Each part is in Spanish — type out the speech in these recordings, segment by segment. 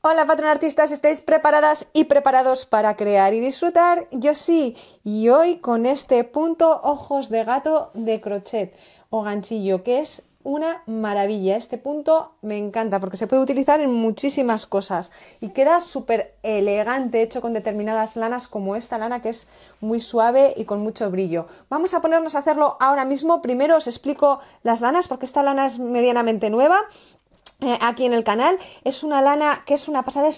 Hola patrón artistas, ¿estáis preparadas y preparados para crear y disfrutar? Yo sí, y hoy con este punto ojos de gato de crochet o ganchillo, que es una maravilla. Este punto me encanta porque se puede utilizar en muchísimas cosas y queda súper elegante hecho con determinadas lanas como esta lana que es muy suave y con mucho brillo. Vamos a ponernos a hacerlo ahora mismo. Primero os explico las lanas porque esta lana es medianamente nueva eh, aquí en el canal. Es una lana que es una pasada,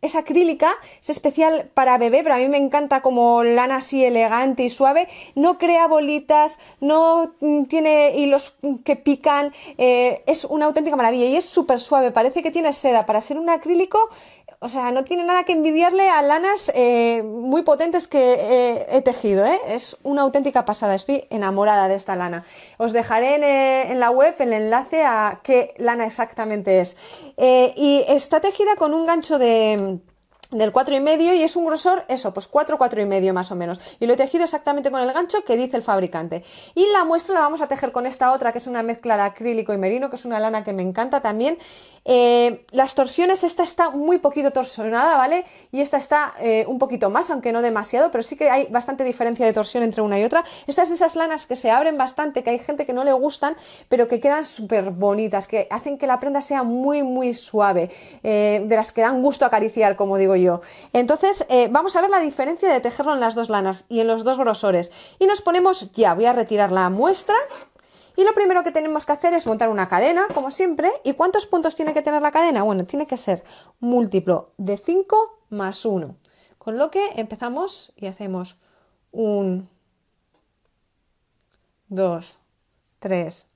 es acrílica, es especial para bebé, pero a mí me encanta como lana así elegante y suave, no crea bolitas, no mm, tiene hilos que pican, eh, es una auténtica maravilla y es súper suave, parece que tiene seda, para ser un acrílico o sea, no tiene nada que envidiarle a lanas eh, muy potentes que eh, he tejido. ¿eh? Es una auténtica pasada, estoy enamorada de esta lana. Os dejaré en eh, la web el enlace a qué lana exactamente es. y está tejida con un gancho de del 4,5 y medio y es un grosor, eso, pues 4, 4,5 y medio más o menos. Y lo he tejido exactamente con el gancho que dice el fabricante. Y la muestra la vamos a tejer con esta otra, que es una mezcla de acrílico y merino, que es una lana que me encanta también. Eh, las torsiones, esta está muy poquito torsionada, ¿vale? Y esta está eh, un poquito más, aunque no demasiado, pero sí que hay bastante diferencia de torsión entre una y otra. Estas de esas lanas que se abren bastante, que hay gente que no le gustan, pero que quedan súper bonitas, que hacen que la prenda sea muy, muy suave, eh, de las que dan gusto acariciar, como digo entonces eh, vamos a ver la diferencia de tejerlo en las dos lanas y en los dos grosores. Y nos ponemos ya, voy a retirar la muestra. Y lo primero que tenemos que hacer es montar una cadena, como siempre. ¿Y cuántos puntos tiene que tener la cadena? Bueno, tiene que ser múltiplo de 5 más 1. Con lo que empezamos y hacemos 1, 2, 3,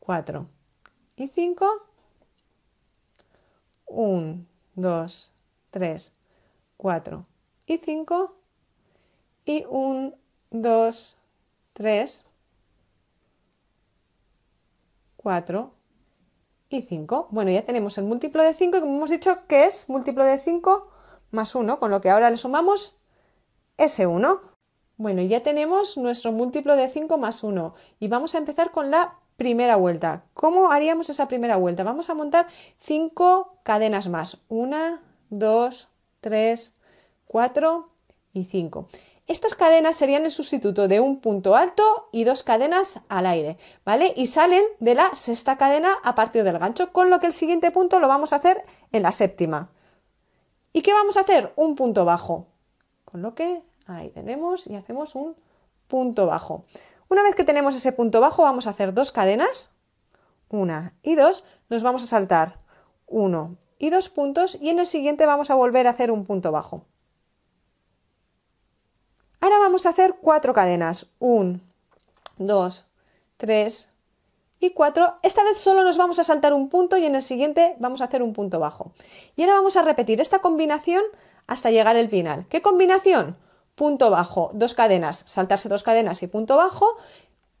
4 y 5. 1, 2, 3, 4 y 5 y 1, 2, 3, 4 y 5. Bueno, ya tenemos el múltiplo de 5 como hemos dicho que es múltiplo de 5 más 1, con lo que ahora le sumamos ese 1. Bueno, ya tenemos nuestro múltiplo de 5 más 1 y vamos a empezar con la primera vuelta. ¿Cómo haríamos esa primera vuelta? Vamos a montar 5 cadenas más. 1, 2, 3, 4 y 5. Estas cadenas serían el sustituto de un punto alto y dos cadenas al aire, ¿vale? Y salen de la sexta cadena a partir del gancho, con lo que el siguiente punto lo vamos a hacer en la séptima. ¿Y qué vamos a hacer? Un punto bajo. Con lo que ahí tenemos y hacemos un punto bajo. Una vez que tenemos ese punto bajo, vamos a hacer dos cadenas, una y dos, nos vamos a saltar uno y dos puntos y en el siguiente vamos a volver a hacer un punto bajo. Ahora vamos a hacer cuatro cadenas. 1, 2, 3 y 4. Esta vez solo nos vamos a saltar un punto y en el siguiente vamos a hacer un punto bajo. Y ahora vamos a repetir esta combinación hasta llegar al final. ¿Qué combinación? Punto bajo, dos cadenas, saltarse dos cadenas y punto bajo.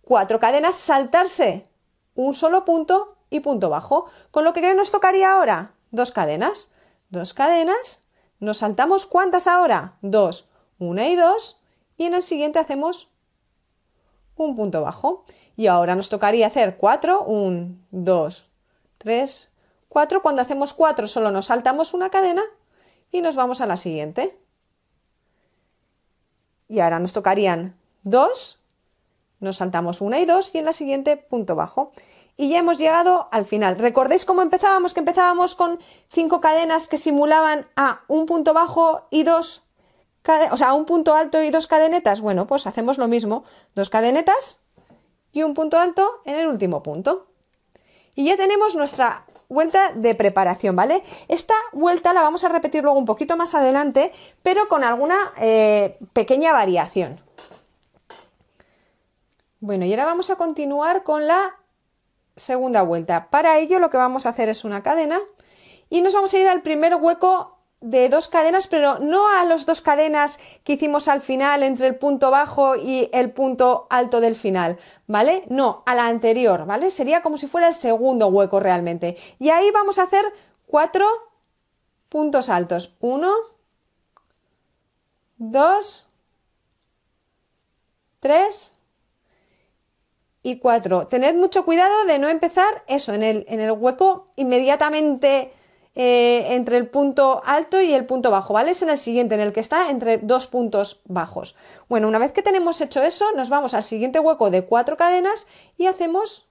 Cuatro cadenas, saltarse un solo punto y punto bajo. Con lo que nos tocaría ahora Dos cadenas. Dos cadenas. Nos saltamos cuántas ahora? Dos. Una y dos. Y en el siguiente hacemos un punto bajo. Y ahora nos tocaría hacer cuatro, 1, 2, 3, 4. Cuando hacemos cuatro solo nos saltamos una cadena y nos vamos a la siguiente. Y ahora nos tocarían dos, nos saltamos una y 2 y en la siguiente punto bajo. Y ya hemos llegado al final. ¿Recordáis cómo empezábamos? Que empezábamos con cinco cadenas que simulaban a un punto bajo y dos, o sea, un punto alto y dos cadenetas. Bueno, pues hacemos lo mismo. Dos cadenetas y un punto alto en el último punto. Y ya tenemos nuestra vuelta de preparación, ¿vale? Esta vuelta la vamos a repetir luego un poquito más adelante, pero con alguna eh, pequeña variación. Bueno, y ahora vamos a continuar con la segunda vuelta. Para ello lo que vamos a hacer es una cadena y nos vamos a ir al primer hueco de dos cadenas, pero no a las dos cadenas que hicimos al final entre el punto bajo y el punto alto del final, ¿vale? No, a la anterior, ¿vale? Sería como si fuera el segundo hueco realmente. Y ahí vamos a hacer cuatro puntos altos. Uno, dos, tres, y cuatro, tened mucho cuidado de no empezar eso, en el, hueco inmediatamente eh, entre el punto alto y el punto bajo, ¿vale? Es en el siguiente, en el que está entre dos puntos bajos. Bueno, una vez que tenemos hecho eso, nos vamos al siguiente hueco de cuatro cadenas y hacemos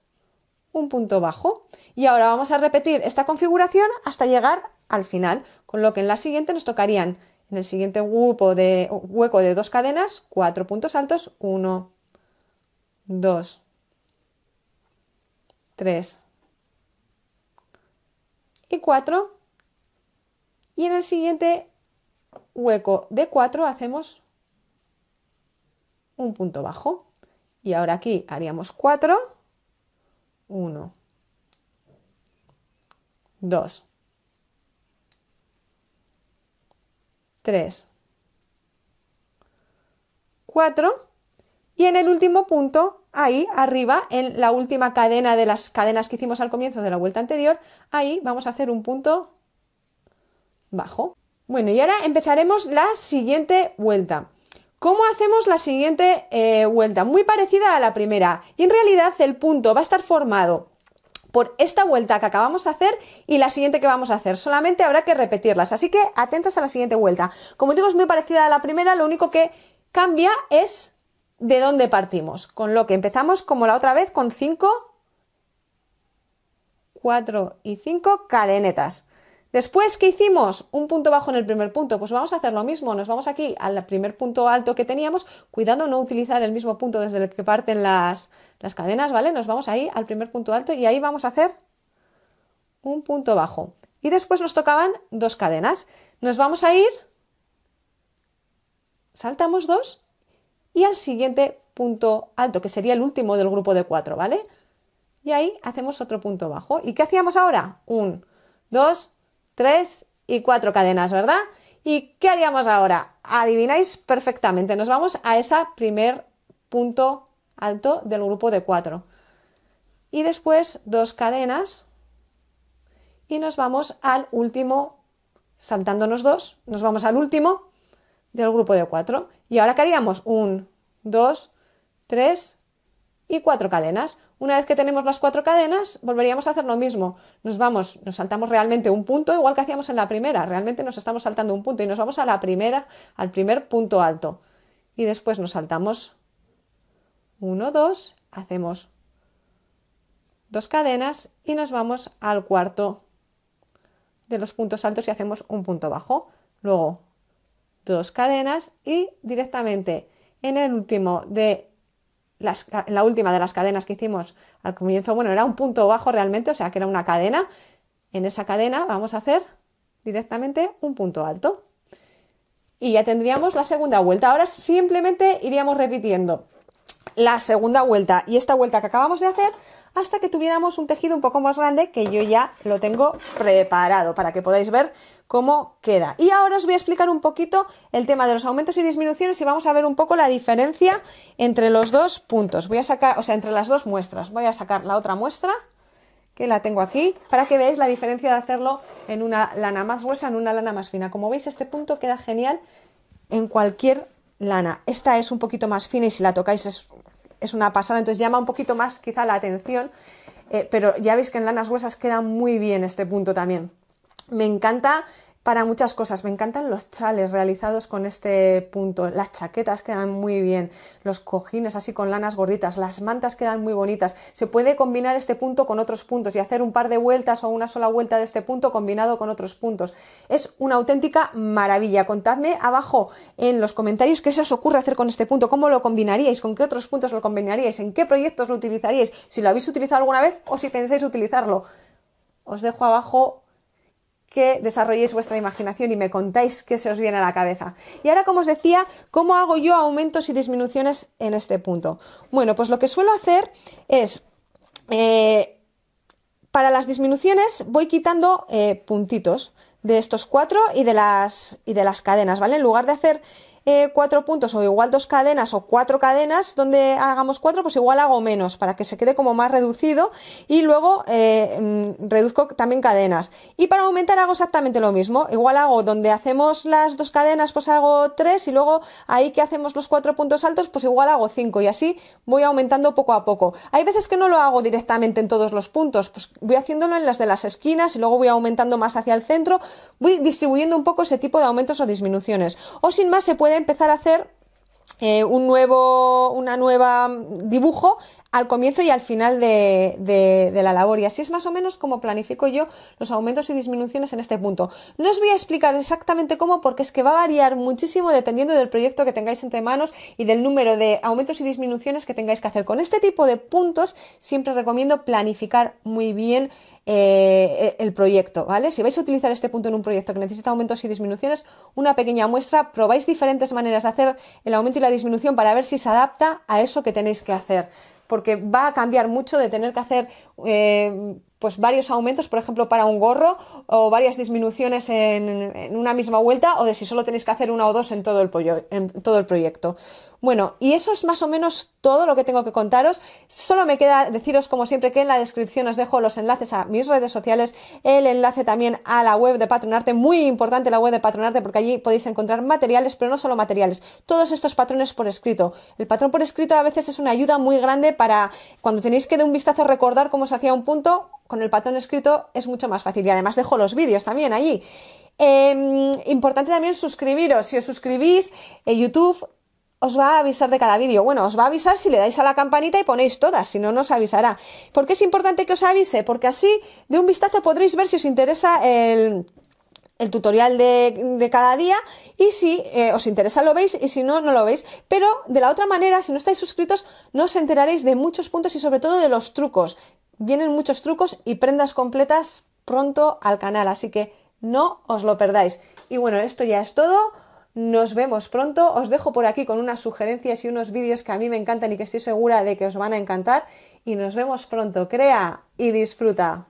un punto bajo. Y ahora vamos a repetir esta configuración hasta llegar al final, con lo que en la siguiente nos tocarían en el siguiente grupo de hueco de dos cadenas, cuatro puntos altos, uno, dos, 3 y 4. Y en el siguiente hueco de 4 hacemos un punto bajo. Y ahora aquí haríamos 4, 1, 2, 3, 4. Y en el último punto ahí arriba, en la última cadena de las cadenas que hicimos al comienzo de la vuelta anterior, ahí vamos a hacer un punto bajo. Bueno, y ahora empezaremos la siguiente vuelta. ¿Cómo hacemos la siguiente eh, vuelta? Muy parecida a la primera. Y en realidad el punto va a estar formado por esta vuelta que acabamos de hacer y la siguiente que vamos a hacer. Solamente habrá que repetirlas. Así que atentas a la siguiente vuelta. Como digo, es muy parecida a la primera. Lo único que cambia es de dónde partimos. Con lo que empezamos como la otra vez con 5, 4 y 5 cadenetas. Después, que hicimos? Un punto bajo en el primer punto. Pues vamos a hacer lo mismo. Nos vamos aquí al primer punto alto que teníamos, cuidando no utilizar el mismo punto desde el que parten las, las cadenas, ¿vale? Nos vamos ahí al primer punto alto y ahí vamos a hacer un punto bajo. Y después nos tocaban dos cadenas. Nos vamos a ir, saltamos dos y al siguiente punto alto, que sería el último del grupo de cuatro, ¿vale? Y ahí hacemos otro punto bajo. ¿Y qué hacíamos ahora? Un, dos, tres y cuatro cadenas, ¿verdad? ¿Y qué haríamos ahora? Adivináis perfectamente. Nos vamos a ese primer punto alto del grupo de cuatro. Y después dos cadenas. Y nos vamos al último, saltándonos dos, nos vamos al último del grupo de 4. Y ahora que haríamos un, 2, 3 y 4 cadenas. Una vez que tenemos las cuatro cadenas, volveríamos a hacer lo mismo. Nos vamos, nos saltamos realmente un punto, igual que hacíamos en la primera. Realmente nos estamos saltando un punto y nos vamos a la primera, al primer punto alto. Y después nos saltamos 1, 2, hacemos dos cadenas y nos vamos al cuarto de los puntos altos y hacemos un punto bajo. Luego dos cadenas y directamente en el último de la última de las cadenas que hicimos al comienzo, bueno, era un punto bajo realmente, o sea que era una cadena, en esa cadena vamos a hacer directamente un punto alto. Y ya tendríamos la segunda vuelta. Ahora simplemente iríamos repitiendo la segunda vuelta y esta vuelta que acabamos de hacer hasta que tuviéramos un tejido un poco más grande que yo ya lo tengo preparado para que podáis ver cómo queda. Y ahora os voy a explicar un poquito el tema de los aumentos y disminuciones y vamos a ver un poco la diferencia entre los dos puntos. Voy a sacar, o sea, entre las dos muestras. Voy a sacar la otra muestra que la tengo aquí para que veáis la diferencia de hacerlo en una lana más gruesa, en una lana más fina. Como veis, este punto queda genial en cualquier lana. Esta es un poquito más fina y si la tocáis es es una pasada, entonces llama un poquito más quizá la atención, eh, pero ya veis que en lanas gruesas queda muy bien este punto también. Me encanta para muchas cosas. Me encantan los chales realizados con este punto. Las chaquetas quedan muy bien. Los cojines así con lanas gorditas. Las mantas quedan muy bonitas. Se puede combinar este punto con otros puntos y hacer un par de vueltas o una sola vuelta de este punto combinado con otros puntos. Es una auténtica maravilla. Contadme abajo en los comentarios qué se os ocurre hacer con este punto. ¿Cómo lo combinaríais? ¿Con qué otros puntos lo combinaríais? ¿En qué proyectos lo utilizaríais? Si lo habéis utilizado alguna vez o si pensáis utilizarlo. Os dejo abajo que desarrolléis vuestra imaginación y me contáis qué se os viene a la cabeza. Y ahora, como os decía, ¿cómo hago yo aumentos y disminuciones en este punto? Bueno, pues lo que suelo hacer es... Eh, para las disminuciones voy quitando eh, puntitos de estos cuatro y de las y de las cadenas, ¿vale? En lugar de hacer eh, cuatro puntos o igual dos cadenas o cuatro cadenas, donde hagamos cuatro, pues igual hago menos para que se quede como más reducido y luego eh, mm, reduzco también cadenas. Y para aumentar hago exactamente lo mismo, igual hago donde hacemos las dos cadenas, pues hago tres y luego ahí que hacemos los cuatro puntos altos, pues igual hago cinco y así voy aumentando poco a poco. Hay veces que no lo hago directamente en todos los puntos, pues voy haciéndolo en las de las esquinas y luego voy aumentando más hacia el centro, voy distribuyendo un poco ese tipo de aumentos o disminuciones. O sin más se puede empezar a hacer eh, un nuevo, una nueva mm, dibujo al comienzo y al final de, la labor. Y así es más o menos como planifico yo los aumentos y disminuciones en este punto. No os voy a explicar exactamente cómo, porque es que va a variar muchísimo dependiendo del proyecto que tengáis entre manos y del número de aumentos y disminuciones que tengáis que hacer. Con este tipo de puntos siempre recomiendo planificar muy bien eh, e, el proyecto, ¿vale? Si vais a utilizar este punto en un proyecto que necesita aumentos y disminuciones, una pequeña muestra, probáis diferentes maneras de hacer el aumento y la disminución para ver si se adapta a eso que tenéis que hacer. Porque va a cambiar mucho de tener que hacer eh, pues varios aumentos, por ejemplo, para un gorro o varias disminuciones en, en, una misma vuelta o de si solo tenéis que hacer una o dos en todo el, en todo el proyecto. Bueno, y eso es más o menos todo lo que tengo que contaros. Solo me queda deciros, como siempre, que en la descripción os dejo los enlaces a mis redes sociales, el enlace también a la web de Patronarte, muy importante la web de Patronarte, porque allí podéis encontrar materiales, pero no solo materiales, todos estos patrones por escrito. El patrón por escrito a veces es una ayuda muy grande para cuando tenéis que dar un vistazo recordar cómo se hacía un punto, con el patrón escrito es mucho más fácil. Y además dejo los vídeos también allí. Em, importante también suscribiros. Si os suscribís, en eh, YouTube os va a avisar de cada vídeo. Bueno, os va a avisar si le dais a la campanita y ponéis todas, si no, no os avisará. ¿Por qué es importante que os avise? Porque así de un vistazo podréis ver si os interesa el, tutorial de, cada día y si eh, os interesa lo veis y si no, no lo veis. Pero de la otra manera, si no estáis suscritos, no os enteraréis de muchos puntos y sobre todo de los trucos. Vienen muchos trucos y prendas completas pronto al canal, así que no os lo perdáis. Y bueno, esto ya es todo. Nos vemos pronto. Os dejo por aquí con unas sugerencias y unos vídeos que a mí me encantan y que estoy segura de que os van a encantar. Y nos vemos pronto. Crea y disfruta.